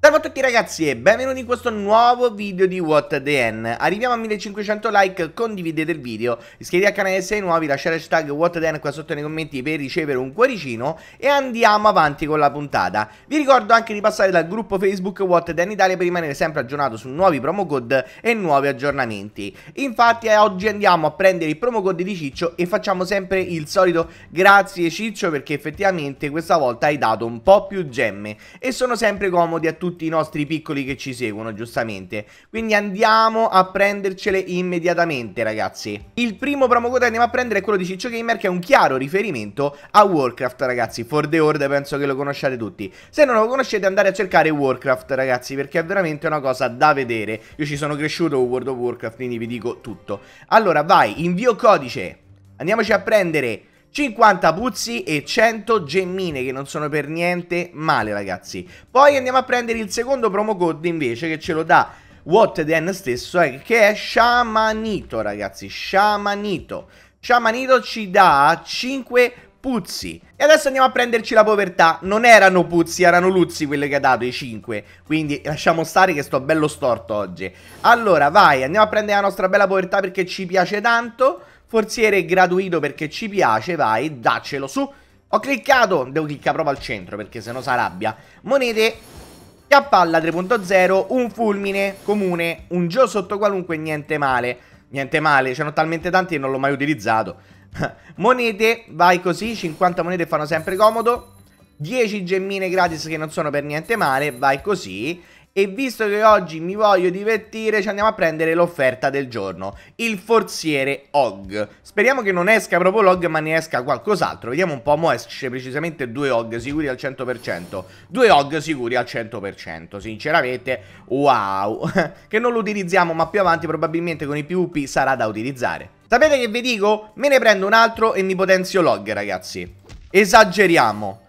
Salve a tutti ragazzi e benvenuti in questo nuovo video di What The N Arriviamo a 1500 like, condividete il video, iscrivetevi al canale se sei nuovi, lasciate hashtag What The N qua sotto nei commenti per ricevere un cuoricino e andiamo avanti con la puntata Vi ricordo anche di passare dal gruppo Facebook What The N Italia per rimanere sempre aggiornato su nuovi promo code e nuovi aggiornamenti Infatti eh, oggi andiamo a prendere il promo code di Ciccio e facciamo sempre il solito grazie Ciccio perché effettivamente questa volta hai dato un po' più gemme e sono sempre comodi a tutti tutti i nostri piccoli che ci seguono, giustamente. Quindi andiamo a prendercele immediatamente, ragazzi. Il primo promo code che andiamo a prendere è quello di Ciccio Gamer, che è un chiaro riferimento a Warcraft, ragazzi. For the Horde penso che lo conosciate tutti. Se non lo conoscete, andate a cercare Warcraft, ragazzi, perché è veramente una cosa da vedere. Io ci sono cresciuto con World of Warcraft, quindi vi dico tutto. Allora, vai, invio codice. Andiamoci a prendere 50 puzzi e 100 gemmine che non sono per niente male ragazzi Poi andiamo a prendere il secondo promo code invece che ce lo dà What Den stesso eh, Che è Shamanito ragazzi Shamanito Shamanito ci dà 5 puzzi E adesso andiamo a prenderci la povertà Non erano puzzi, erano luzzi quelle che ha dato, i 5 Quindi lasciamo stare che sto bello storto oggi Allora vai, andiamo a prendere la nostra bella povertà perché ci piace tanto Forziere gratuito perché ci piace, vai, daccelo su. Ho cliccato, devo cliccare proprio al centro perché sennò si arrabbia. Monete, k 3.0, un fulmine comune, un gio sotto qualunque, niente male. Niente male, ce c'erano talmente tanti che non l'ho mai utilizzato. monete, vai così, 50 monete fanno sempre comodo. 10 gemmine gratis che non sono per niente male, vai così e visto che oggi mi voglio divertire ci andiamo a prendere l'offerta del giorno, il forziere Og. Speriamo che non esca proprio l'Og ma ne esca qualcos'altro, vediamo un po', mo esce precisamente due Og sicuri al 100%, due Og sicuri al 100%, sinceramente wow, che non lo utilizziamo ma più avanti probabilmente con i PvP sarà da utilizzare. Sapete che vi dico? Me ne prendo un altro e mi potenzio l'Og ragazzi, esageriamo.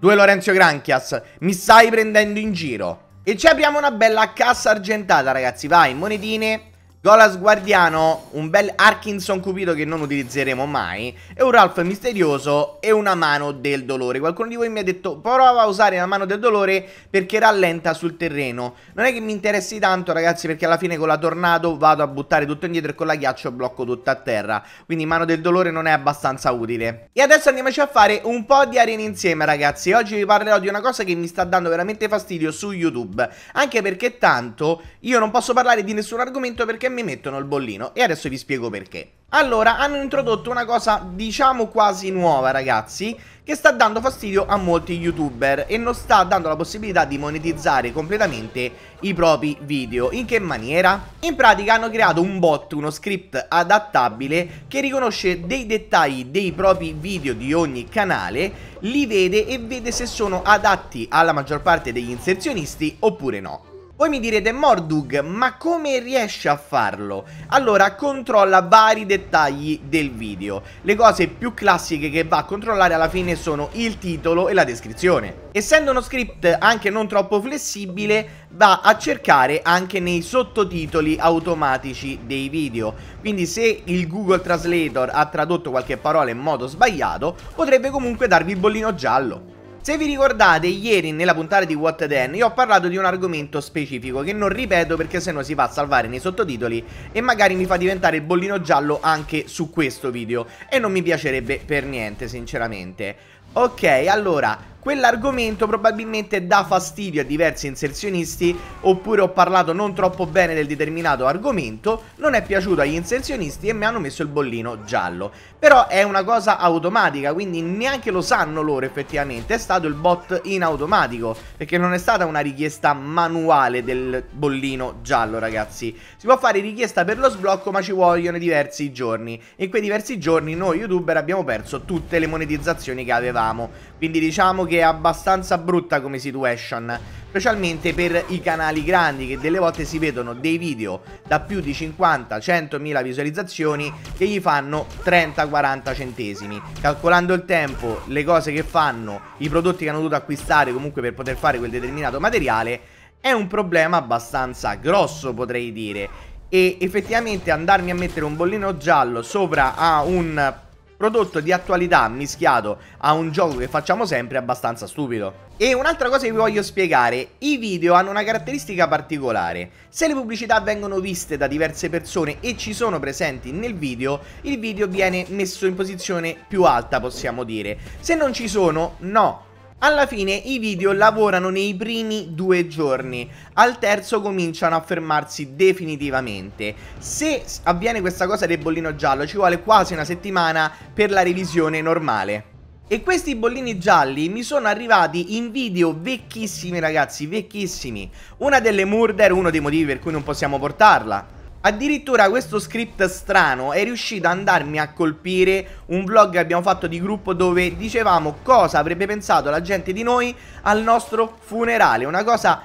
Due Lorenzo Granchias, mi stai prendendo in giro. E ci apriamo una bella cassa argentata ragazzi, vai, monetine Golas Guardiano, un bel Arkinson Cupido che non utilizzeremo mai, e un Ralph misterioso e una mano del dolore. Qualcuno di voi mi ha detto prova a usare la mano del dolore perché rallenta sul terreno. Non è che mi interessi tanto ragazzi perché alla fine con la tornado vado a buttare tutto indietro e con la ghiaccio blocco tutto a terra. Quindi mano del dolore non è abbastanza utile. E adesso andiamoci a fare un po' di arena insieme ragazzi. Oggi vi parlerò di una cosa che mi sta dando veramente fastidio su YouTube. Anche perché tanto io non posso parlare di nessun argomento perché mi mettono il bollino e adesso vi spiego perché. Allora, hanno introdotto una cosa diciamo quasi nuova ragazzi che sta dando fastidio a molti youtuber e non sta dando la possibilità di monetizzare completamente i propri video. In che maniera? In pratica hanno creato un bot, uno script adattabile che riconosce dei dettagli dei propri video di ogni canale, li vede e vede se sono adatti alla maggior parte degli inserzionisti oppure no. Voi mi direte Mordug, ma come riesce a farlo? Allora controlla vari dettagli del video Le cose più classiche che va a controllare alla fine sono il titolo e la descrizione Essendo uno script anche non troppo flessibile va a cercare anche nei sottotitoli automatici dei video Quindi se il Google Translator ha tradotto qualche parola in modo sbagliato Potrebbe comunque darvi il bollino giallo se vi ricordate, ieri nella puntata di What Then io ho parlato di un argomento specifico che non ripeto perché sennò si fa salvare nei sottotitoli e magari mi fa diventare il bollino giallo anche su questo video e non mi piacerebbe per niente, sinceramente. Ok, allora, quell'argomento probabilmente dà fastidio a diversi inserzionisti oppure ho parlato non troppo bene del determinato argomento, non è piaciuto agli inserzionisti e mi hanno messo il bollino giallo. Però è una cosa automatica, quindi neanche lo sanno loro effettivamente, è stato il bot in automatico, perché non è stata una richiesta manuale del bollino giallo ragazzi. Si può fare richiesta per lo sblocco ma ci vogliono diversi giorni e in quei diversi giorni noi youtuber abbiamo perso tutte le monetizzazioni che avevamo, quindi diciamo che che è abbastanza brutta come situation specialmente per i canali grandi che delle volte si vedono dei video da più di 50 100000 visualizzazioni che gli fanno 30-40 centesimi calcolando il tempo, le cose che fanno, i prodotti che hanno dovuto acquistare comunque per poter fare quel determinato materiale è un problema abbastanza grosso potrei dire e effettivamente andarmi a mettere un bollino giallo sopra a un prodotto di attualità mischiato a un gioco che facciamo sempre abbastanza stupido. E un'altra cosa che vi voglio spiegare, i video hanno una caratteristica particolare, se le pubblicità vengono viste da diverse persone e ci sono presenti nel video, il video viene messo in posizione più alta possiamo dire, se non ci sono no, alla fine i video lavorano nei primi due giorni, al terzo cominciano a fermarsi definitivamente. Se avviene questa cosa del bollino giallo ci vuole quasi una settimana per la revisione normale. E questi bollini gialli mi sono arrivati in video vecchissimi ragazzi, vecchissimi. Una delle murder, uno dei motivi per cui non possiamo portarla. Addirittura questo script strano è riuscito ad andarmi a colpire un vlog che abbiamo fatto di gruppo dove dicevamo cosa avrebbe pensato la gente di noi al nostro funerale, una cosa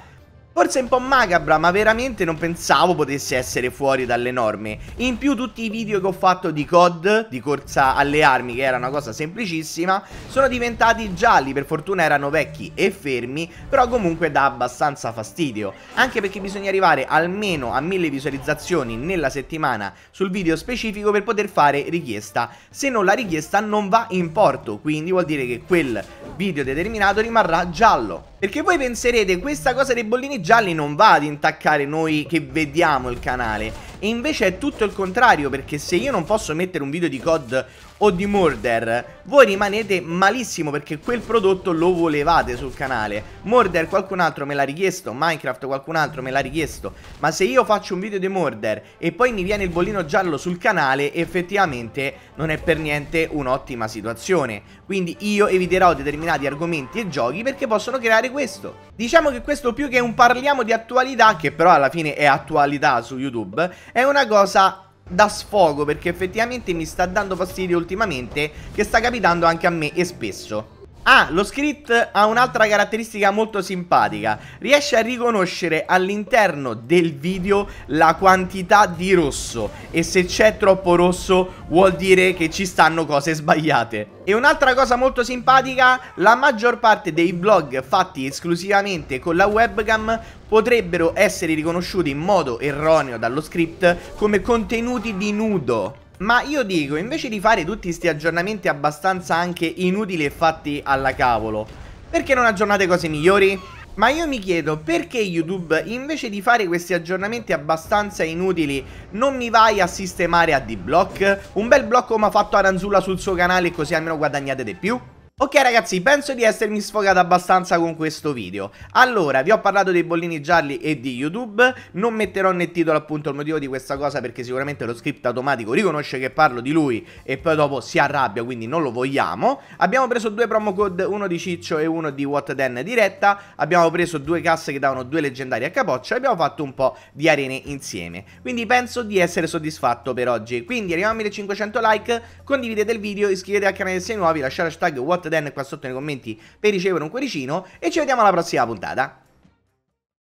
Forse un po' macabra, ma veramente non pensavo potesse essere fuori dalle norme. In più tutti i video che ho fatto di COD, di corsa alle armi, che era una cosa semplicissima, sono diventati gialli, per fortuna erano vecchi e fermi, però comunque dà abbastanza fastidio. Anche perché bisogna arrivare almeno a 1000 visualizzazioni nella settimana sul video specifico per poter fare richiesta. Se non la richiesta non va in porto, quindi vuol dire che quel video determinato rimarrà giallo. Perché voi penserete questa cosa dei bollini gialli non va ad intaccare noi che vediamo il canale e invece è tutto il contrario perché se io non posso mettere un video di COD o di Murder voi rimanete malissimo perché quel prodotto lo volevate sul canale Murder qualcun altro me l'ha richiesto Minecraft qualcun altro me l'ha richiesto ma se io faccio un video di Murder e poi mi viene il bollino giallo sul canale effettivamente non è per niente un'ottima situazione quindi io eviterò determinati argomenti e giochi perché possono creare questo diciamo che questo più che un parliamo di attualità che però alla fine è attualità su YouTube è una cosa da sfogo perché effettivamente mi sta dando fastidio ultimamente che sta capitando anche a me e spesso. Ah, lo script ha un'altra caratteristica molto simpatica. Riesce a riconoscere all'interno del video la quantità di rosso. E se c'è troppo rosso vuol dire che ci stanno cose sbagliate. E un'altra cosa molto simpatica, la maggior parte dei blog fatti esclusivamente con la webcam potrebbero essere riconosciuti in modo erroneo dallo script come contenuti di nudo. Ma io dico, invece di fare tutti questi aggiornamenti abbastanza anche inutili e fatti alla cavolo, perché non aggiornate cose migliori? Ma io mi chiedo perché YouTube invece di fare questi aggiornamenti abbastanza inutili non mi vai a sistemare a D-Block? Un bel blocco come ha fatto Aranzulla sul suo canale così almeno guadagnate di più? Ok ragazzi, penso di essermi sfogato abbastanza con questo video Allora, vi ho parlato dei bollini gialli e di YouTube Non metterò nel titolo appunto il motivo di questa cosa Perché sicuramente lo script automatico riconosce che parlo di lui E poi dopo si arrabbia, quindi non lo vogliamo Abbiamo preso due promo code, uno di Ciccio e uno di What Den diretta Abbiamo preso due casse che davano due leggendari a capoccia E abbiamo fatto un po' di arene insieme Quindi penso di essere soddisfatto per oggi Quindi arriviamo a 1500 like Condividete il video, iscrivetevi al canale se siete nuovi Lasciate hashtag What Dan qua sotto nei commenti per ricevere un cuoricino e ci vediamo alla prossima puntata.